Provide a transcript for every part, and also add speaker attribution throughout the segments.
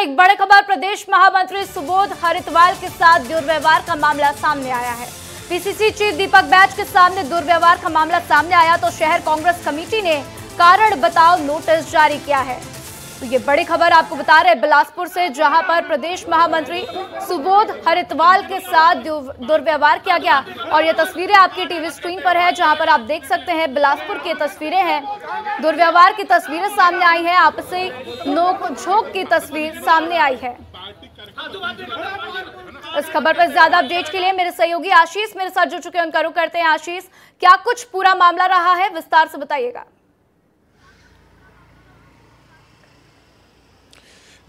Speaker 1: एक बड़े खबर प्रदेश महामंत्री सुबोध हरितवाल के साथ दुर्व्यवहार का मामला सामने आया है पीसीसी चीफ दीपक बैच के सामने दुर्व्यवहार का मामला सामने आया तो शहर कांग्रेस कमेटी ने कारण बताओ नोटिस जारी किया है तो ये बड़ी खबर आपको बता रहे बिलासपुर से जहां पर प्रदेश महामंत्री सुबोध हरितवाल के साथ दुर्व्यवहार किया गया और ये तस्वीरें आपकी टीवी स्क्रीन पर है जहां पर आप देख सकते हैं बिलासपुर की तस्वीरें हैं दुर्व्यवहार की तस्वीरें सामने आई है आपसे नोक झोंक की तस्वीर सामने आई है इस खबर पर ज्यादा अपडेट के लिए मेरे सहयोगी आशीष मेरे साथ जुड़ चुके हैं उनका रुख करते हैं आशीष क्या कुछ पूरा मामला रहा है विस्तार से बताइएगा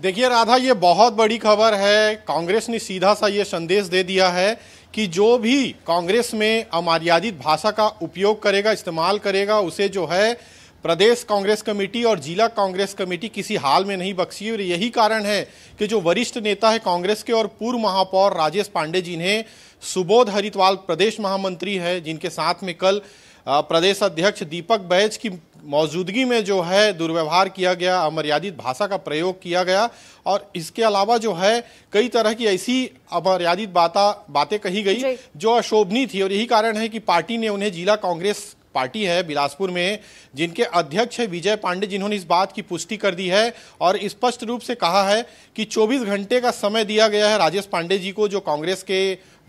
Speaker 2: देखिए राधा ये बहुत बड़ी खबर है कांग्रेस ने सीधा सा ये संदेश दे दिया है कि जो भी कांग्रेस में अमर्यादित भाषा का उपयोग करेगा इस्तेमाल करेगा उसे जो है प्रदेश कांग्रेस कमेटी और जिला कांग्रेस कमेटी किसी हाल में नहीं बख्शी और यही कारण है कि जो वरिष्ठ नेता है कांग्रेस के और पूर्व महापौर राजेश पांडे जिन्हें सुबोध हरितवाल प्रदेश महामंत्री है जिनके साथ में कल प्रदेश अध्यक्ष दीपक बैज की मौजूदगी में जो है दुर्व्यवहार किया गया अमर्यादित भाषा का प्रयोग किया गया और इसके अलावा जो है कई तरह की ऐसी अमर्यादित बाता बातें कही गई जो अशोभनीय थी और यही कारण है कि पार्टी ने उन्हें जिला कांग्रेस पार्टी है बिलासपुर में जिनके अध्यक्ष है विजय पांडे जिन्होंने इस बात की पुष्टि कर दी है और स्पष्ट रूप से कहा है कि 24 घंटे का समय दिया गया है राजेश पांडे जी को जो कांग्रेस के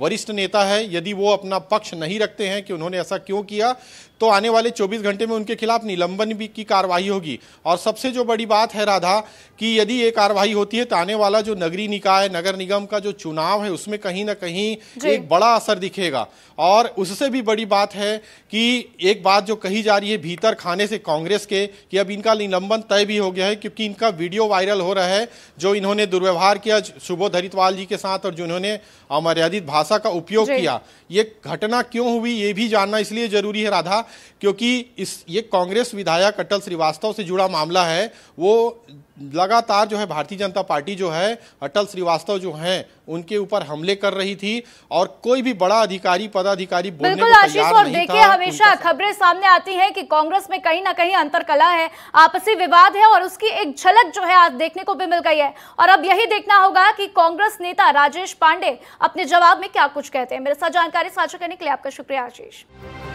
Speaker 2: वरिष्ठ नेता है यदि वो अपना पक्ष नहीं रखते हैं कि उन्होंने ऐसा क्यों किया तो आने वाले 24 घंटे में उनके खिलाफ निलंबन भी की कार्रवाई होगी और सबसे जो बड़ी बात है राधा कि यदि ये कार्रवाई होती है तो आने वाला जो नगरीय निकाय नगर निगम का जो चुनाव है उसमें कहीं ना कहीं एक बड़ा असर दिखेगा और उससे भी बड़ी बात है कि एक बात जो कही जा रही है भीतर खाने से कांग्रेस के कि अब इनका निलंबन तय भी हो गया है क्योंकि इनका वीडियो वायरल हो रहा है जो इन्होंने दुर्व्यवहार किया सुबोध हरितवाल जी के साथ और जिन्होंने अमर्यादित भाषा भाषा का उपयोग किया ये घटना क्यों हुई ये भी जानना इसलिए जरूरी है राधा क्योंकि इस ये कांग्रेस विधायक अटल श्रीवास्तव से जुड़ा मामला है वो लगातार जो है भारतीय जनता पार्टी जो है अटल श्रीवास्तव जो हैं उनके ऊपर हमले कर रही थी और कोई भी बड़ा अधिकारी पदाधिकारी बोलने बिल्कुल आशीष और देखिए हमेशा
Speaker 1: खबरें सामने आती हैं कि कांग्रेस में कहीं ना कहीं अंतरकला है आपसी विवाद है और उसकी एक झलक जो है आज देखने को भी मिल गई है और अब यही देखना होगा कि कांग्रेस नेता राजेश पांडे अपने जवाब में क्या कुछ कहते हैं मेरे साथ जानकारी साझा करने के लिए आपका शुक्रिया आशीष